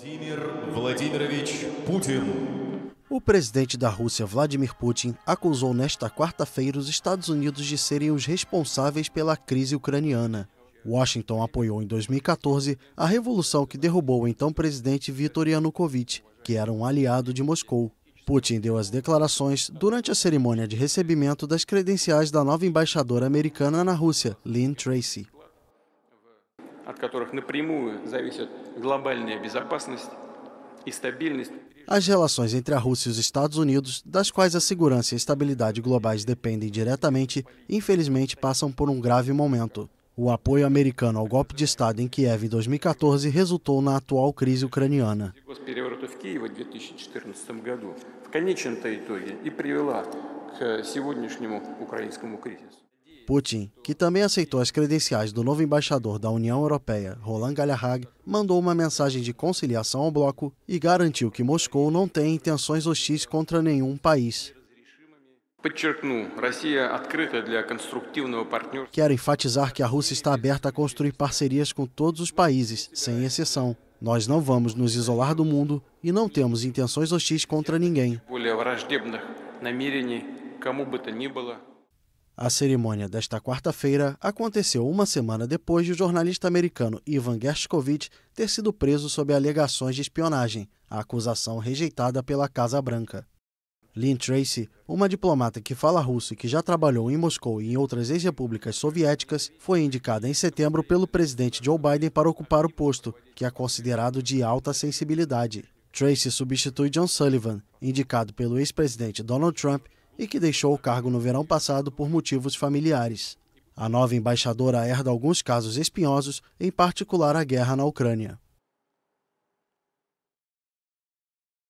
Vladimir Vladimirovich Putin. O presidente da Rússia, Vladimir Putin, acusou nesta quarta-feira os Estados Unidos de serem os responsáveis pela crise ucraniana. Washington apoiou em 2014 a revolução que derrubou o então presidente Viktor Yanukovych, que era um aliado de Moscou. Putin deu as declarações durante a cerimônia de recebimento das credenciais da nova embaixadora americana na Rússia, Lynn Tracy от которых напрямую зависит глобальная безопасность и стабильность. As relações entre a Rússia e os Estados Unidos, das quais a segurança e a estabilidade globais dependem diretamente, infelizmente passam por um grave momento. O apoio americano ao golpe de Estado em Kiev em 2014 resultou na atual crise ucraniana. Putin, que também aceitou as credenciais do novo embaixador da União Europeia, Roland Galarrag, mandou uma mensagem de conciliação ao bloco e garantiu que Moscou não tem intenções hostis contra nenhum país. Quero enfatizar que a Rússia está aberta a construir parcerias com todos os países, sem exceção. Nós não vamos nos isolar do mundo e não temos intenções hostis contra ninguém. A cerimônia desta quarta-feira aconteceu uma semana depois de o jornalista americano Ivan Gershkovich ter sido preso sob alegações de espionagem, a acusação rejeitada pela Casa Branca. Lynn Tracy, uma diplomata que fala russo e que já trabalhou em Moscou e em outras ex-repúblicas soviéticas, foi indicada em setembro pelo presidente Joe Biden para ocupar o posto, que é considerado de alta sensibilidade. Tracy substitui John Sullivan, indicado pelo ex-presidente Donald Trump e que deixou o cargo no verão passado por motivos familiares. A nova embaixadora herda alguns casos espinhosos, em particular a guerra na Ucrânia.